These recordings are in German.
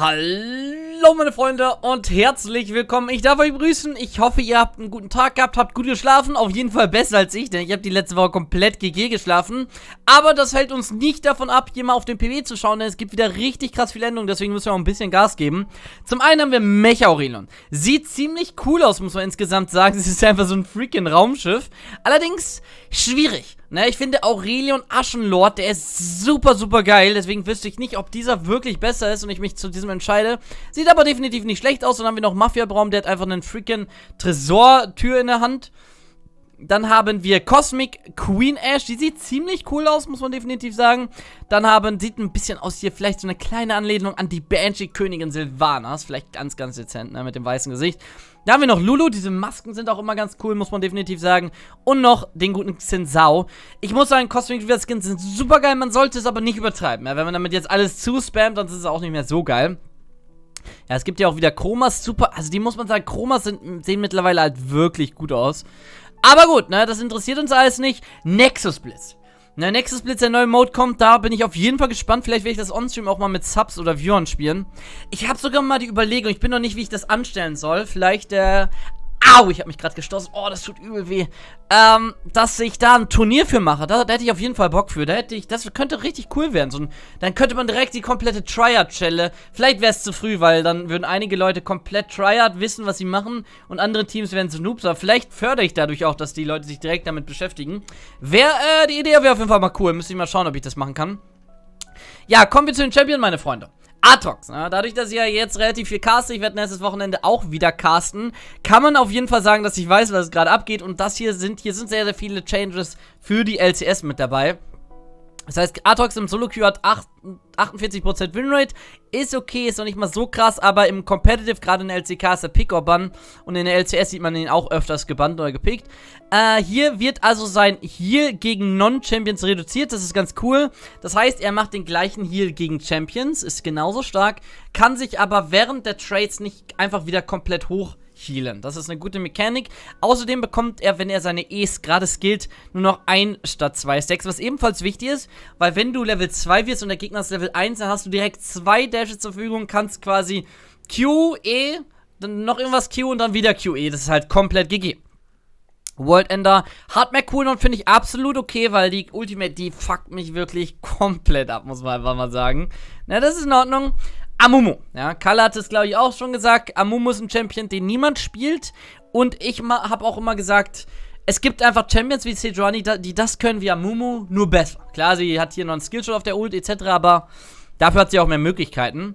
Hallo meine Freunde und herzlich willkommen. Ich darf euch grüßen. Ich hoffe, ihr habt einen guten Tag gehabt, habt gut geschlafen. Auf jeden Fall besser als ich, denn ich habe die letzte Woche komplett GG geschlafen. Aber das hält uns nicht davon ab, hier mal auf den PW zu schauen, denn es gibt wieder richtig krass viel Änderungen, deswegen müssen wir auch ein bisschen Gas geben. Zum einen haben wir Mecha Aurelion. Sieht ziemlich cool aus, muss man insgesamt sagen. Es ist einfach so ein freaking Raumschiff. Allerdings schwierig. Ne, ich finde Aurelion Aschenlord, der ist super, super geil. Deswegen wüsste ich nicht, ob dieser wirklich besser ist und ich mich zu diesem entscheide. Sieht aber definitiv nicht schlecht aus. Dann haben wir noch Mafia Braum, der hat einfach einen freaking Tresortür in der Hand. Dann haben wir Cosmic Queen Ash. Die sieht ziemlich cool aus, muss man definitiv sagen. Dann haben, sieht ein bisschen aus hier vielleicht so eine kleine Anlehnung an die Banshee Königin Silvanas. Vielleicht ganz, ganz dezent, ne, mit dem weißen Gesicht. Da haben wir noch Lulu, diese Masken sind auch immer ganz cool, muss man definitiv sagen. Und noch den guten Xinsao. Ich muss sagen, Cosmic Reaver Skins sind super geil, man sollte es aber nicht übertreiben. Ja, wenn man damit jetzt alles zuspammt, dann ist es auch nicht mehr so geil. Ja, es gibt ja auch wieder Chromas super, also die muss man sagen, Chromas sind, sehen mittlerweile halt wirklich gut aus. Aber gut, ne, das interessiert uns alles nicht. Nexus Blitz. Na, nächstes Blitz, der neue Mode kommt, da bin ich auf jeden Fall gespannt. Vielleicht werde ich das Onstream auch mal mit Subs oder Viewern spielen. Ich habe sogar mal die Überlegung, ich bin noch nicht, wie ich das anstellen soll. Vielleicht äh, Au, ich habe mich gerade gestoßen. Oh, das tut übel weh. Ähm, dass ich da ein Turnier für mache. Da, da hätte ich auf jeden Fall Bock für. Da hätte ich, das könnte richtig cool werden. So ein, dann könnte man direkt die komplette Triad-Challenge. Vielleicht wäre es zu früh, weil dann würden einige Leute komplett Triad wissen, was sie machen. Und andere Teams wären zu Noobs. Aber vielleicht fördere ich dadurch auch, dass die Leute sich direkt damit beschäftigen. Wäre, äh, die Idee wäre auf jeden Fall mal cool. Müsste ich mal schauen, ob ich das machen kann. Ja, kommen wir zu den Champions, meine Freunde. Atox. Ne? Dadurch, dass ich ja jetzt relativ viel caste, ich werde nächstes Wochenende auch wieder casten, kann man auf jeden Fall sagen, dass ich weiß, was gerade abgeht. Und das hier sind, hier sind sehr, sehr viele Changes für die LCS mit dabei. Das heißt, Aatrox im Solo-Queue hat 48% Winrate. Ist okay, ist noch nicht mal so krass, aber im Competitive, gerade in der LCK, ist der Picker bann und in der LCS sieht man ihn auch öfters gebannt oder gepickt. Äh, hier wird also sein Heal gegen Non-Champions reduziert, das ist ganz cool. Das heißt, er macht den gleichen Heal gegen Champions, ist genauso stark, kann sich aber während der Trades nicht einfach wieder komplett hoch healen. Das ist eine gute Mechanik. Außerdem bekommt er, wenn er seine E's gerade skillt, nur noch ein statt zwei Stacks, was ebenfalls wichtig ist, weil wenn du Level 2 wirst und der Gegner ist Level 1, dann hast du direkt zwei Dashes zur Verfügung, kannst quasi Q, E, dann noch irgendwas Q und dann wieder Q, E. Das ist halt komplett GG. World Ender hat mehr Cooldown, finde ich absolut okay, weil die Ultimate, die fuckt mich wirklich komplett ab, muss man einfach mal sagen. Na, das ist in Ordnung. Amumu. Ja, Kalle hat es, glaube ich, auch schon gesagt. Amumu ist ein Champion, den niemand spielt. Und ich habe auch immer gesagt, es gibt einfach Champions wie Sejuani, die das können wie Amumu, nur besser. Klar, sie hat hier noch einen Skillshot auf der Ult etc., aber dafür hat sie auch mehr Möglichkeiten.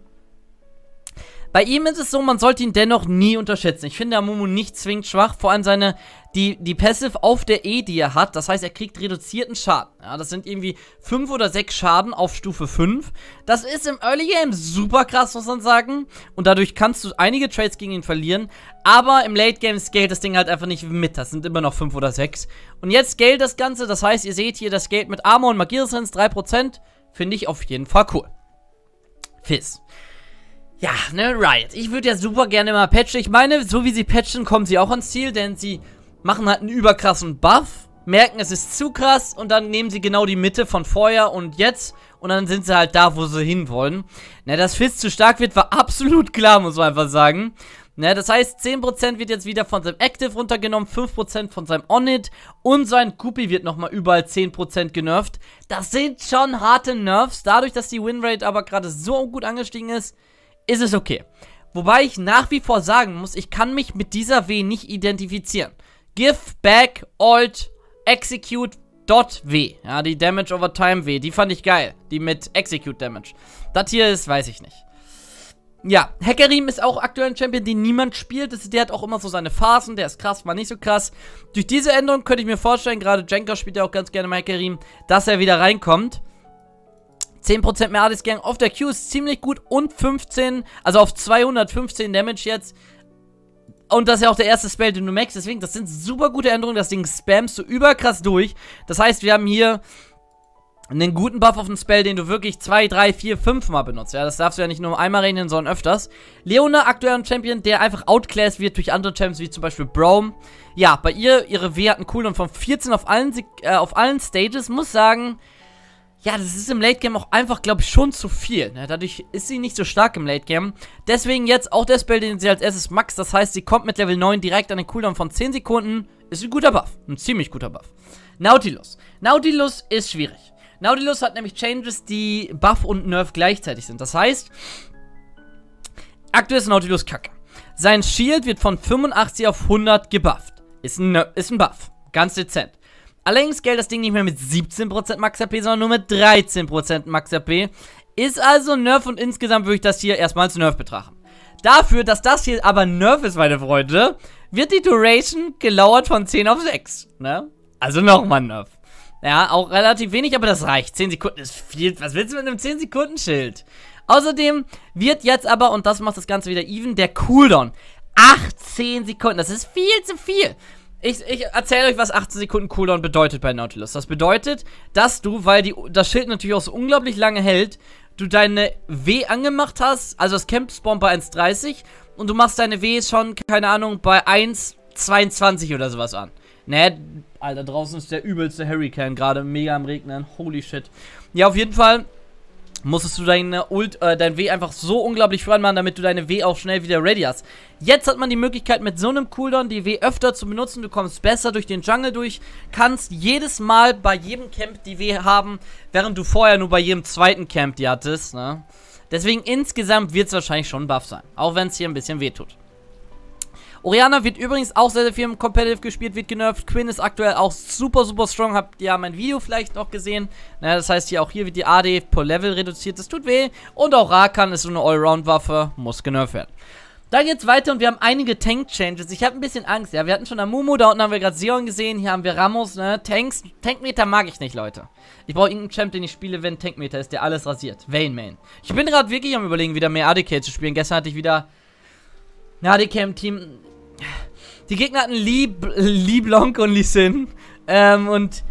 Bei ihm ist es so, man sollte ihn dennoch nie unterschätzen. Ich finde Amumu nicht zwingend schwach, vor allem seine, die, die Passive auf der E, die er hat. Das heißt, er kriegt reduzierten Schaden. Ja, das sind irgendwie 5 oder 6 Schaden auf Stufe 5. Das ist im Early Game super krass, muss man sagen. Und dadurch kannst du einige Trades gegen ihn verlieren. Aber im Late Game scaled das Ding halt einfach nicht mit. Das sind immer noch 5 oder 6. Und jetzt scaled das Ganze. Das heißt, ihr seht hier, das Geld mit Armor und Magieresens 3%. Finde ich auf jeden Fall cool. Fizz. Ja, ne, Riot. Ich würde ja super gerne mal patchen. Ich meine, so wie sie patchen, kommen sie auch ans Ziel, denn sie machen halt einen überkrassen Buff, merken, es ist zu krass und dann nehmen sie genau die Mitte von vorher und jetzt und dann sind sie halt da, wo sie hinwollen. Ne, dass Fizz zu stark wird, war absolut klar, muss man einfach sagen. Ne, das heißt, 10% wird jetzt wieder von seinem Active runtergenommen, 5% von seinem On-It und sein Kupi wird nochmal überall 10% genervt. Das sind schon harte Nerfs, dadurch, dass die Winrate aber gerade so gut angestiegen ist, ist es okay. Wobei ich nach wie vor sagen muss, ich kann mich mit dieser W nicht identifizieren. Give back alt execute dot W. Ja, die Damage over Time W. Die fand ich geil. Die mit Execute Damage. Das hier ist, weiß ich nicht. Ja, Hackerim ist auch aktuell ein Champion, den niemand spielt. Das, der hat auch immer so seine Phasen. Der ist krass, mal nicht so krass. Durch diese Änderung könnte ich mir vorstellen, gerade Jenker spielt ja auch ganz gerne mal Hackerim, dass er wieder reinkommt. 10% mehr ADS-Gang auf der Q ist ziemlich gut und 15, also auf 215 Damage jetzt. Und das ist ja auch der erste Spell, den du maxst. Deswegen, das sind super gute Änderungen. Das Ding spammst du überkrass durch. Das heißt, wir haben hier einen guten Buff auf den Spell, den du wirklich 2, 3, 4, 5 Mal benutzt. Ja, das darfst du ja nicht nur einmal rechnen, sondern öfters. Leona, aktuell ein Champion, der einfach outclassed wird durch andere Champions, wie zum Beispiel Brome. Ja, bei ihr, ihre W hat einen Cooldown von 14 auf allen, äh, auf allen Stages, muss sagen, ja, das ist im Late Game auch einfach, glaube ich, schon zu viel. Ne? Dadurch ist sie nicht so stark im Late Game. Deswegen jetzt auch der Spell, den sie als erstes max. Das heißt, sie kommt mit Level 9 direkt an den Cooldown von 10 Sekunden. Ist ein guter Buff. Ein ziemlich guter Buff. Nautilus. Nautilus ist schwierig. Nautilus hat nämlich Changes, die Buff und Nerf gleichzeitig sind. Das heißt, aktuell ist Nautilus kacke. Sein Shield wird von 85 auf 100 gebufft. Ist ein, ist ein Buff. Ganz dezent. Allerdings gilt das Ding nicht mehr mit 17% Max AP, sondern nur mit 13% Max AP. Ist also Nerf und insgesamt würde ich das hier erstmal als Nerf betrachten. Dafür, dass das hier aber Nerf ist, meine Freunde, wird die Duration gelauert von 10 auf 6. Ne? Also nochmal Nerf. Ja, auch relativ wenig, aber das reicht. 10 Sekunden ist viel. Was willst du mit einem 10 Sekunden Schild? Außerdem wird jetzt aber, und das macht das Ganze wieder even, der Cooldown. 18 Sekunden, das ist viel zu viel. Ich, ich erzähle euch, was 18 Sekunden Cooldown bedeutet bei Nautilus. Das bedeutet, dass du, weil die, das Schild natürlich auch so unglaublich lange hält, du deine W angemacht hast, also das Camp spawnt bei 1,30 und du machst deine W schon, keine Ahnung, bei 1,22 oder sowas an. Ne, Alter, draußen ist der übelste Hurricane gerade, mega am Regnen, holy shit. Ja, auf jeden Fall musstest du deine Ult, äh, dein W einfach so unglaublich voran machen, damit du deine W auch schnell wieder ready hast. Jetzt hat man die Möglichkeit, mit so einem Cooldown die W öfter zu benutzen. Du kommst besser durch den Jungle durch, kannst jedes Mal bei jedem Camp die W haben, während du vorher nur bei jedem zweiten Camp die hattest. Ne? Deswegen insgesamt wird es wahrscheinlich schon buff sein, auch wenn es hier ein bisschen wehtut. Oriana wird übrigens auch sehr, sehr viel im Competitive gespielt, wird genervt. Quinn ist aktuell auch super, super strong. Habt ihr ja mein Video vielleicht noch gesehen. Naja, das heißt, hier auch hier wird die AD pro Level reduziert. Das tut weh. Und auch Rakan ist so eine Allround-Waffe, muss genervt werden. Dann geht's weiter und wir haben einige Tank-Changes. Ich habe ein bisschen Angst, ja. Wir hatten schon Amumu, da unten haben wir gerade Sion gesehen, hier haben wir Ramos, ne. Tanks, Tankmeter mag ich nicht, Leute. Ich brauche irgendeinen Champ, den ich spiele, wenn Tankmeter ist, der alles rasiert. Vain, Main. Ich bin gerade wirklich am überlegen, wieder mehr ADK zu spielen. Gestern hatte ich wieder eine ADK im Team. Die Gegner hatten Lee, Lee Blanc und Lee Sin. Ähm, und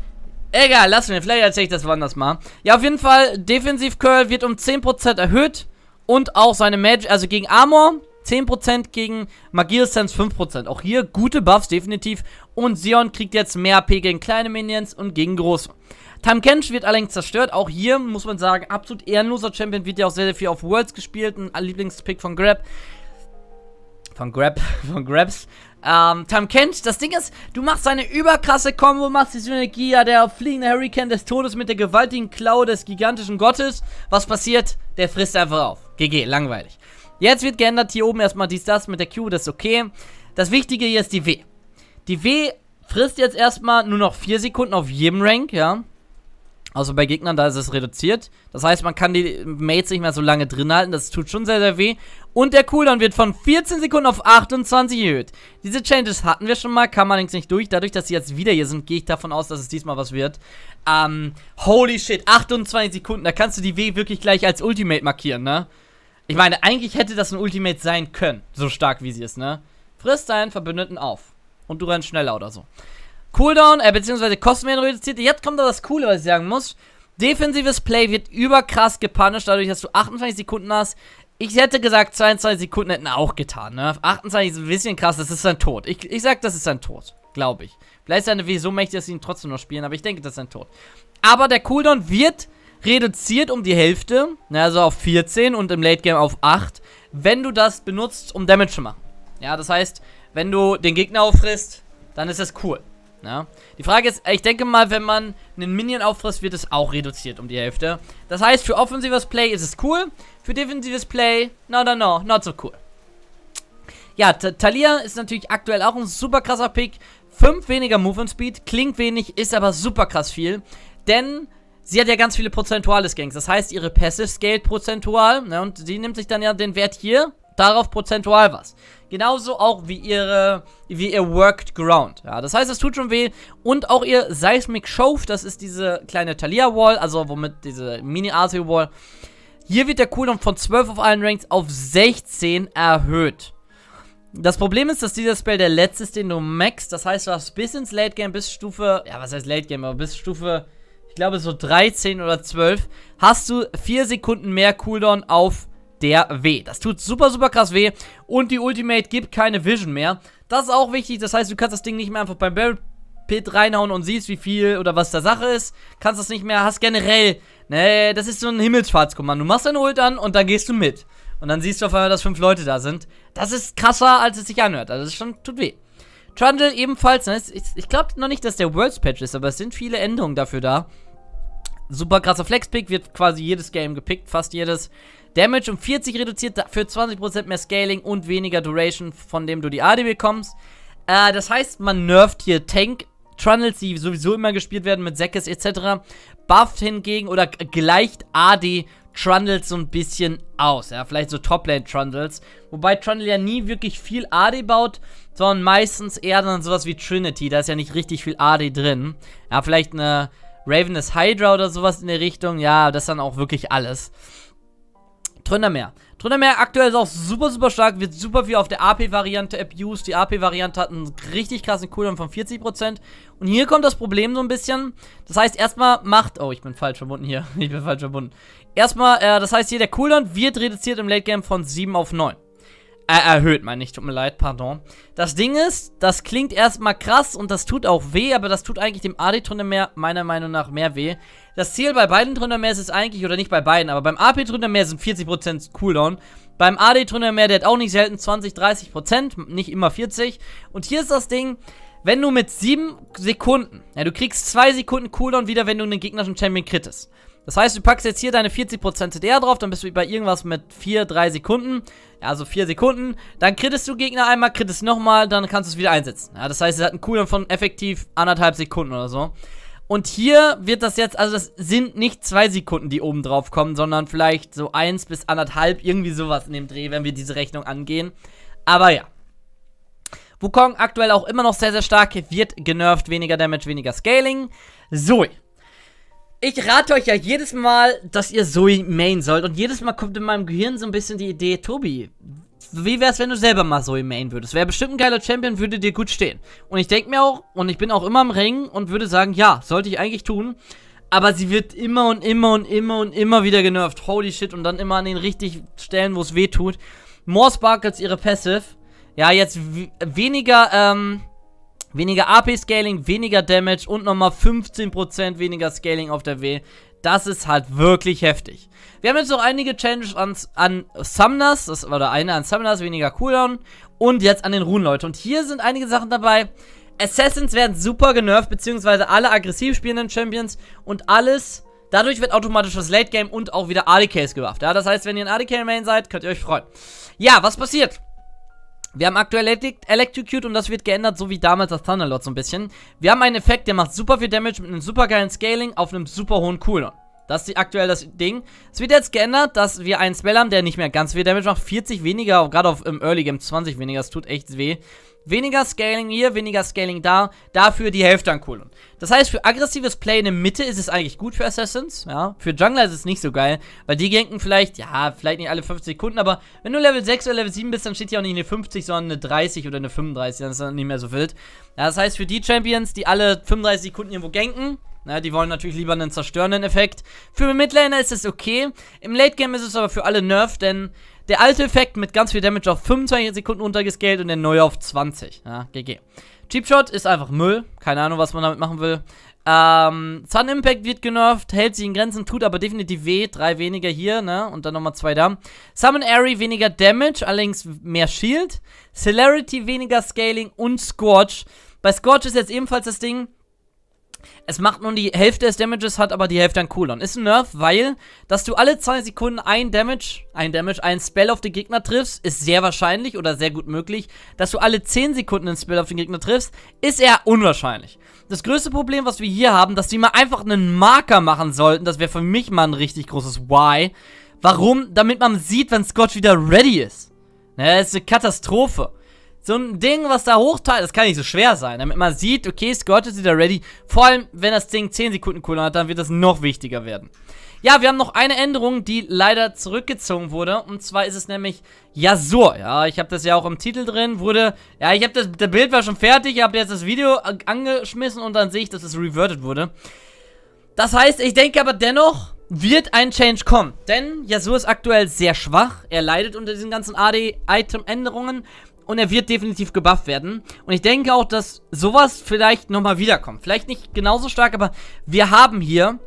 egal, lass mir. Vielleicht erzähle ich das woanders mal. Ja, auf jeden Fall, Defensiv Curl wird um 10% erhöht. Und auch seine Magic, also gegen Armor 10% gegen Magierstanz 5%. Auch hier gute Buffs, definitiv. Und Sion kriegt jetzt mehr AP gegen kleine Minions und gegen große. Tam Kench wird allerdings zerstört. Auch hier muss man sagen, absolut ehrenloser Champion. Wird ja auch sehr, sehr viel auf Worlds gespielt. Ein Lieblingspick von Grab. Von Grab, von Grabs. Ähm, Tam Kent, das Ding ist, du machst eine überkrasse Combo, machst die Synergie, ja, der fliegende Hurricane des Todes mit der gewaltigen Klaue des gigantischen Gottes. Was passiert? Der frisst einfach auf. GG, langweilig. Jetzt wird geändert, hier oben erstmal dies, das mit der Q, das ist okay. Das Wichtige hier ist die W. Die W frisst jetzt erstmal nur noch 4 Sekunden auf jedem Rank, ja. Also bei Gegnern, da ist es reduziert. Das heißt, man kann die Mates nicht mehr so lange drin halten. Das tut schon sehr, sehr weh. Und der Cooldown wird von 14 Sekunden auf 28 erhöht. Diese Changes hatten wir schon mal, kam allerdings nicht durch. Dadurch, dass sie jetzt wieder hier sind, gehe ich davon aus, dass es diesmal was wird. Ähm, holy shit, 28 Sekunden. Da kannst du die W wirklich gleich als Ultimate markieren, ne? Ich meine, eigentlich hätte das ein Ultimate sein können. So stark, wie sie ist, ne? Frisst deinen Verbündeten auf. Und du rennst schneller oder so. Cooldown, äh, beziehungsweise Kosten werden reduziert. Jetzt kommt da das Coole, was ich sagen muss. Defensives Play wird überkrass gepunished, dadurch, dass du 28 Sekunden hast. Ich hätte gesagt, 22 Sekunden hätten auch getan, ne? 28 ist ein bisschen krass, das ist ein Tod. Ich, ich sag, das ist ein Tod, glaube ich. Vielleicht ist er so mächtig, dass sie ihn trotzdem noch spielen, aber ich denke, das ist ein Tod. Aber der Cooldown wird reduziert um die Hälfte, ne, also auf 14 und im Late Game auf 8, wenn du das benutzt, um Damage zu machen. Ja, das heißt, wenn du den Gegner auffrisst, dann ist das cool. Ja. Ne? Die Frage ist, ich denke mal, wenn man einen Minion auffrisst, wird es auch reduziert um die Hälfte. Das heißt, für offensives Play ist es cool. Für defensives Play, no, no, no, not so cool. Ja, T Talia ist natürlich aktuell auch ein super krasser Pick. 5 weniger Movement Speed, klingt wenig, ist aber super krass viel. Denn sie hat ja ganz viele prozentuales Gangs. Das heißt, ihre Passive scale prozentual. Ne, und sie nimmt sich dann ja den Wert hier darauf prozentual was. Genauso auch wie ihre, wie ihr Worked Ground. Ja, das heißt, es tut schon weh. Und auch ihr Seismic Shove, das ist diese kleine Talia Wall, also womit diese Mini AC Wall. Hier wird der Cooldown von 12 auf allen Ranks auf 16 erhöht. Das Problem ist, dass dieser Spell der letzte ist, den du maxst. Das heißt, du hast bis ins Late Game, bis Stufe, ja, was heißt Late Game, aber bis Stufe, ich glaube so 13 oder 12, hast du 4 Sekunden mehr Cooldown auf der weh. Das tut super, super krass weh. Und die Ultimate gibt keine Vision mehr. Das ist auch wichtig. Das heißt, du kannst das Ding nicht mehr einfach beim Barrel Pit reinhauen und siehst, wie viel oder was der Sache ist. Kannst das nicht mehr. Hast generell. Nee, das ist so ein Himmelsfahrtskommando. Du machst deine Ult an und dann gehst du mit. Und dann siehst du auf einmal, dass fünf Leute da sind. Das ist krasser, als es sich anhört. Also, das schon tut weh. Trundle ebenfalls. Ne, ich, ich glaube noch nicht, dass der Worlds Patch ist, aber es sind viele Änderungen dafür da super krasser Flexpick, wird quasi jedes Game gepickt, fast jedes. Damage um 40 reduziert, für 20% mehr Scaling und weniger Duration, von dem du die AD bekommst. Äh, das heißt, man nerft hier Tank Trunnels, die sowieso immer gespielt werden mit Sekes etc. Bufft hingegen oder gleicht AD Trundles so ein bisschen aus. Ja, vielleicht so Toplane Trundles. Wobei Trundle ja nie wirklich viel AD baut, sondern meistens eher dann sowas wie Trinity. Da ist ja nicht richtig viel AD drin. Ja, vielleicht eine Raven ist Hydra oder sowas in der Richtung. Ja, das ist dann auch wirklich alles. Tründermeer. Tründermeer aktuell ist auch super, super stark. Wird super viel auf der AP-Variante abused. Die AP-Variante hat einen richtig krassen Cooldown von 40%. Und hier kommt das Problem so ein bisschen. Das heißt, erstmal macht... Oh, ich bin falsch verbunden hier. Ich bin falsch verbunden. Erstmal, äh, das heißt hier, der Cooldown wird reduziert im Late Game von 7 auf 9. Äh, erhöht, meine ich. Tut mir leid, pardon. Das Ding ist, das klingt erstmal krass und das tut auch weh, aber das tut eigentlich dem ad turnier mehr, meiner Meinung nach, mehr weh. Das Ziel bei beiden Turnier ist es eigentlich, oder nicht bei beiden, aber beim AP-Turnier sind 40% Cooldown. Beim AD-Turnier mehr, der hat auch nicht selten 20, 30%, nicht immer 40. Und hier ist das Ding, wenn du mit 7 Sekunden, ja, du kriegst 2 Sekunden Cooldown wieder, wenn du einen gegnerischen Champion krittest. Das heißt, du packst jetzt hier deine 40% CDR drauf, dann bist du bei irgendwas mit 4, 3 Sekunden, ja, also 4 Sekunden. Dann kritisst du Gegner einmal, krittest nochmal, dann kannst du es wieder einsetzen. Ja, das heißt, es hat einen Cooldown von effektiv anderthalb Sekunden oder so. Und hier wird das jetzt, also das sind nicht 2 Sekunden, die oben drauf kommen, sondern vielleicht so 1 bis anderthalb, irgendwie sowas in dem Dreh, wenn wir diese Rechnung angehen. Aber ja. Wukong aktuell auch immer noch sehr, sehr stark, wird genervt, weniger Damage, weniger Scaling. Zoe ich rate euch ja jedes Mal, dass ihr Zoe main sollt. Und jedes Mal kommt in meinem Gehirn so ein bisschen die Idee, Tobi, wie wär's, wenn du selber mal Zoe main würdest? Wäre bestimmt ein geiler Champion, würde dir gut stehen. Und ich denke mir auch, und ich bin auch immer im Ring und würde sagen, ja, sollte ich eigentlich tun. Aber sie wird immer und immer und immer und immer wieder genervt. Holy shit. Und dann immer an den richtigen Stellen, wo es weh tut. More Sparkles ihre Passive. Ja, jetzt weniger, ähm Weniger AP-Scaling, weniger Damage und nochmal 15% weniger Scaling auf der W. Das ist halt wirklich heftig. Wir haben jetzt noch einige Challenges an, an Summoners, das war der eine an Summoners, weniger Cooldown und jetzt an den Runen, Leute. Und hier sind einige Sachen dabei. Assassins werden super genervt, beziehungsweise alle aggressiv spielenden Champions und alles. Dadurch wird automatisch das Late Game und auch wieder ADKs gewafft. Ja, das heißt, wenn ihr ein ADK-Main seid, könnt ihr euch freuen. Ja, was passiert? Wir haben aktuell Electrocute und das wird geändert, so wie damals das Thunderlord so ein bisschen. Wir haben einen Effekt, der macht super viel Damage mit einem super geilen Scaling auf einem super hohen Cooldown. Das ist die, aktuell das Ding. Es wird jetzt geändert, dass wir einen Spell haben, der nicht mehr ganz viel Damage macht. 40 weniger, gerade auf im Early Game 20 weniger. Das tut echt weh. Weniger Scaling hier, weniger Scaling da, dafür die Hälfte an Kohle. Das heißt, für aggressives Play in der Mitte ist es eigentlich gut für Assassins, ja. Für Jungler ist es nicht so geil, weil die denken vielleicht, ja, vielleicht nicht alle 50 Sekunden, aber wenn du Level 6 oder Level 7 bist, dann steht hier auch nicht eine 50, sondern eine 30 oder eine 35, dann ist das nicht mehr so wild. Ja, das heißt, für die Champions, die alle 35 Sekunden irgendwo ganken, na, die wollen natürlich lieber einen zerstörenden Effekt. Für Midlaner ist es okay. Im Late Game ist es aber für alle Nerf, denn der alte Effekt mit ganz viel Damage auf 25 Sekunden untergescaled und der neue auf 20. Ja, GG. Cheap Shot ist einfach Müll. Keine Ahnung, was man damit machen will. Ähm, Sun Impact wird genervt, hält sich in Grenzen, tut aber definitiv weh. Drei weniger hier, ne? Und dann nochmal zwei da. Summon Airy weniger Damage, allerdings mehr Shield. Celerity weniger Scaling und Scorch. Bei Scorch ist jetzt ebenfalls das Ding, es macht nur die Hälfte des Damages, hat aber die Hälfte an Cooldown. Ist ein Nerf, weil, dass du alle 2 Sekunden ein Damage, ein Damage, einen Spell auf den Gegner triffst, ist sehr wahrscheinlich oder sehr gut möglich. Dass du alle 10 Sekunden ein Spell auf den Gegner triffst, ist eher unwahrscheinlich. Das größte Problem, was wir hier haben, dass die mal einfach einen Marker machen sollten, das wäre für mich mal ein richtig großes Why. Warum? Damit man sieht, wenn Scott wieder ready ist. Naja, ne, ist eine Katastrophe so ein Ding, was da hochteilt, das kann nicht so schwer sein, damit man sieht, okay, Scott ist wieder ready. Vor allem, wenn das Ding 10 Sekunden cooler hat, dann wird das noch wichtiger werden. Ja, wir haben noch eine Änderung, die leider zurückgezogen wurde. Und zwar ist es nämlich Yasur. Ja, ich habe das ja auch im Titel drin. Wurde, ja, ich habe das, der Bild war schon fertig, ich habe jetzt das Video angeschmissen und dann sehe ich, dass es reverted wurde. Das heißt, ich denke aber dennoch, wird ein Change kommen. Denn Yasur ist aktuell sehr schwach. Er leidet unter diesen ganzen AD-Item-Änderungen und er wird definitiv gebufft werden. Und ich denke auch, dass sowas vielleicht nochmal wiederkommt. Vielleicht nicht genauso stark, aber wir haben hier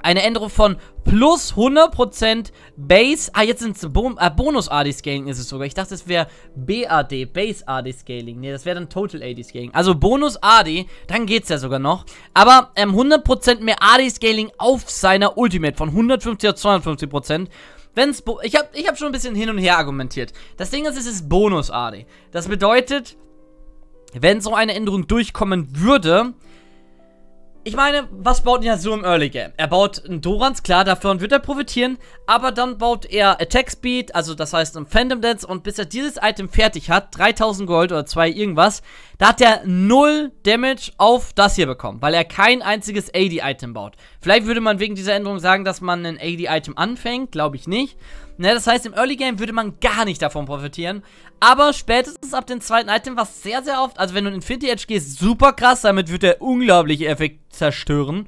eine Änderung von plus 100% Base. Ah, jetzt sind es bon äh, Bonus-AD-Scaling ist es sogar. Ich dachte, es wäre BAD, Base-AD-Scaling. Ne, das wäre dann Total-AD-Scaling. Also Bonus-AD, dann geht es ja sogar noch. Aber ähm, 100% mehr AD-Scaling auf seiner Ultimate von 150 auf 250%. Wenn's Bo ich habe ich hab schon ein bisschen hin und her argumentiert. Das Ding ist, es ist Bonus-AD. Das bedeutet, wenn so eine Änderung durchkommen würde, ich meine, was baut so im Early Game? Er baut einen Dorans, klar, davon wird er profitieren, aber dann baut er Attack Speed, also das heißt ein Phantom Dance und bis er dieses Item fertig hat, 3000 Gold oder 2 irgendwas, da hat er null Damage auf das hier bekommen, weil er kein einziges AD-Item baut. Vielleicht würde man wegen dieser Änderung sagen, dass man ein AD-Item anfängt, glaube ich nicht. Ne, das heißt, im Early Game würde man gar nicht davon profitieren. Aber spätestens ab dem zweiten Item, was sehr, sehr oft, also wenn du in Infinity Edge gehst, super krass, damit wird der unglaubliche Effekt zerstören.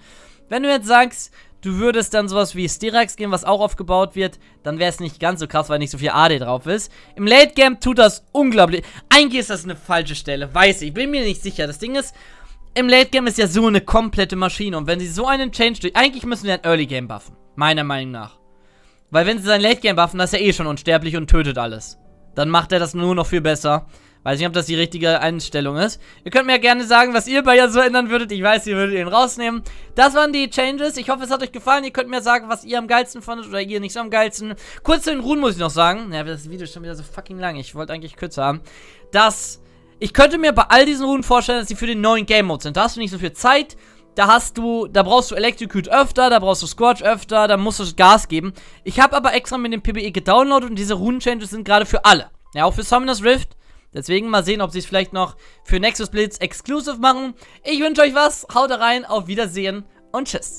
Wenn du jetzt sagst, du würdest dann sowas wie Sterax gehen, was auch aufgebaut wird, dann wäre es nicht ganz so krass, weil nicht so viel AD drauf ist. Im Late Game tut das unglaublich. Eigentlich ist das eine falsche Stelle, weiß ich. Bin mir nicht sicher. Das Ding ist, im Late Game ist ja so eine komplette Maschine und wenn sie so einen Change durch. Eigentlich müssen sie ein Early Game buffen. Meiner Meinung nach. Weil wenn sie sein Late Game buffen, das ist er eh schon unsterblich und tötet alles. Dann macht er das nur noch viel besser. Weiß nicht, ob das die richtige Einstellung ist. Ihr könnt mir ja gerne sagen, was ihr bei ihr so ändern würdet. Ich weiß, ihr würdet ihn rausnehmen. Das waren die Changes. Ich hoffe, es hat euch gefallen. Ihr könnt mir sagen, was ihr am geilsten fandet oder ihr nicht so am geilsten. Kurz zu den Runen muss ich noch sagen. Ja, das Video ist schon wieder so fucking lang. Ich wollte eigentlich kürzer haben. Das ich könnte mir bei all diesen Runen vorstellen, dass die für den neuen Game Mode sind. Da hast du nicht so viel Zeit. Da hast du, da brauchst du Electrocute öfter, da brauchst du Scorch öfter, da musst du Gas geben. Ich habe aber extra mit dem PBE gedownloadet und diese Runen-Changes sind gerade für alle. Ja, auch für Summoner's Rift. Deswegen mal sehen, ob sie es vielleicht noch für Nexus Blitz exclusive machen. Ich wünsche euch was, haut rein, auf Wiedersehen und tschüss.